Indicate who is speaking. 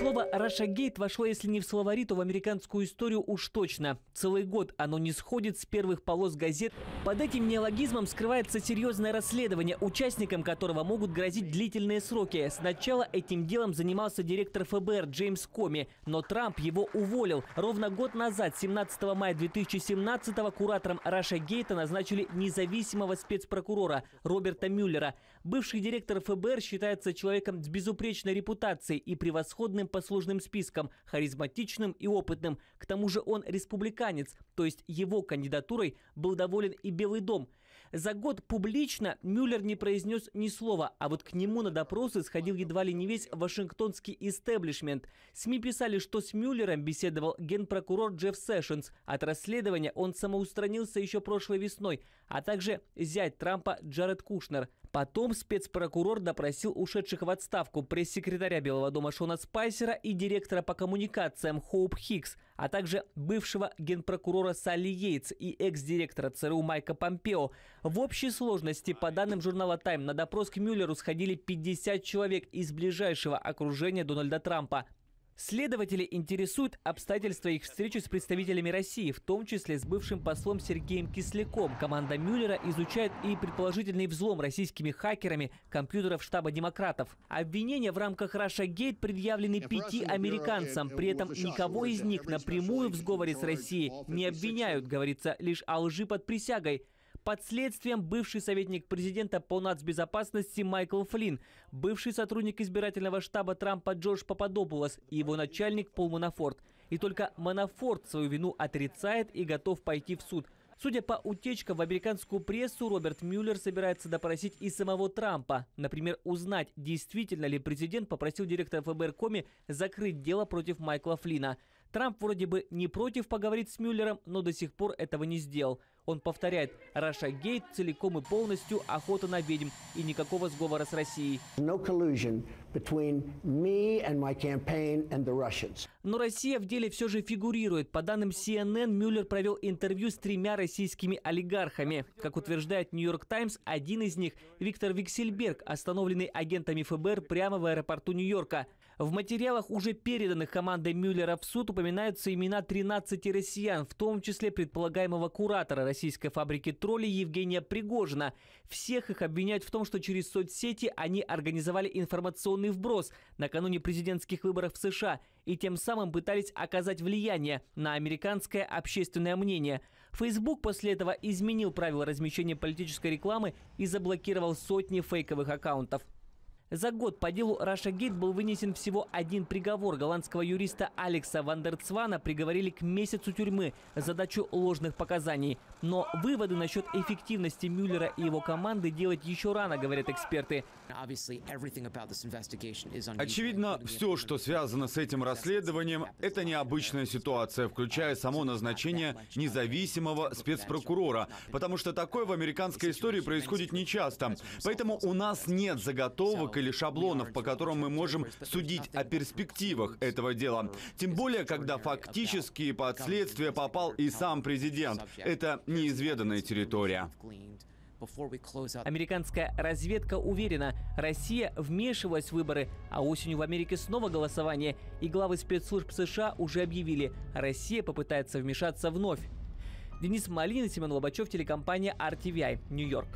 Speaker 1: Слово «Рашагейт» вошло, если не в словари, то в американскую историю уж точно. Целый год оно не сходит с первых полос газет. Под этим неологизмом скрывается серьезное расследование, участникам которого могут грозить длительные сроки. Сначала этим делом занимался директор ФБР Джеймс Коми, но Трамп его уволил. Ровно год назад, 17 мая 2017-го, куратором «Рашагейта» назначили независимого спецпрокурора Роберта Мюллера. Бывший директор ФБР считается человеком с безупречной репутацией и превосходным послужным списком, харизматичным и опытным. К тому же он республиканец, то есть его кандидатурой был доволен и Белый дом. За год публично Мюллер не произнес ни слова, а вот к нему на допросы сходил едва ли не весь вашингтонский истеблишмент. СМИ писали, что с Мюллером беседовал генпрокурор Джефф Сэшенс. От расследования он самоустранился еще прошлой весной, а также зять Трампа Джаред Кушнер – Потом спецпрокурор допросил ушедших в отставку пресс-секретаря Белого дома Шона Спайсера и директора по коммуникациям Хоуп Хикс, а также бывшего генпрокурора Салли Йейтс и экс-директора ЦРУ Майка Помпео. В общей сложности, по данным журнала Time, на допрос к Мюллеру сходили 50 человек из ближайшего окружения Дональда Трампа. Следователи интересуют обстоятельства их встречи с представителями России, в том числе с бывшим послом Сергеем Кисляком. Команда Мюллера изучает и предположительный взлом российскими хакерами компьютеров штаба демократов. Обвинения в рамках Раша Гейт предъявлены пяти американцам. При этом никого из них напрямую в сговоре с Россией не обвиняют, говорится лишь о лжи под присягой. Под следствием бывший советник президента по нацбезопасности Майкл Флинн, бывший сотрудник избирательного штаба Трампа Джордж Пападопулос и его начальник Пол Манафорт. И только Манафорт свою вину отрицает и готов пойти в суд – Судя по утечкам в американскую прессу, Роберт Мюллер собирается допросить и самого Трампа. Например, узнать, действительно ли президент попросил директора ФБР Коми закрыть дело против Майкла Флина. Трамп вроде бы не против поговорить с Мюллером, но до сих пор этого не сделал. Он повторяет, Раша Гейт целиком и полностью охота на ведьм и никакого сговора с Россией. No collusion between me and my campaign and the Russians. Но Россия в деле все же фигурирует. По данным CNN, Мюллер провел интервью с тремя российскими олигархами. Как утверждает «Нью-Йорк Таймс», один из них – Виктор Виксельберг, остановленный агентами ФБР прямо в аэропорту Нью-Йорка. В материалах, уже переданных командой Мюллера в суд, упоминаются имена 13 россиян, в том числе предполагаемого куратора российской фабрики троллей Евгения Пригожина. Всех их обвиняют в том, что через соцсети они организовали информационный информационный вброс накануне президентских выборов в США и тем самым пытались оказать влияние на американское общественное мнение. Facebook после этого изменил правила размещения политической рекламы и заблокировал сотни фейковых аккаунтов. За год по делу Раша Гейт был вынесен всего один приговор. Голландского юриста Алекса Вандерцвана приговорили к месяцу тюрьмы за дачу ложных показаний. Но выводы насчет эффективности Мюллера и его команды делать еще рано, говорят эксперты. Очевидно,
Speaker 2: все, что связано с этим расследованием, это необычная ситуация, включая само назначение независимого спецпрокурора, потому что такое в американской истории происходит нечасто. Поэтому у нас нет заготовок или шаблонов, по которым мы можем судить о перспективах этого дела. Тем более, когда фактически под следствие попал и сам президент. Это неизведанная территория.
Speaker 1: Американская разведка уверена, Россия вмешивалась в выборы, а осенью в Америке снова голосование, и главы спецслужб США уже объявили, Россия попытается вмешаться вновь. Денис Малин Семен Лобачев, телекомпания RTVI, Нью-Йорк.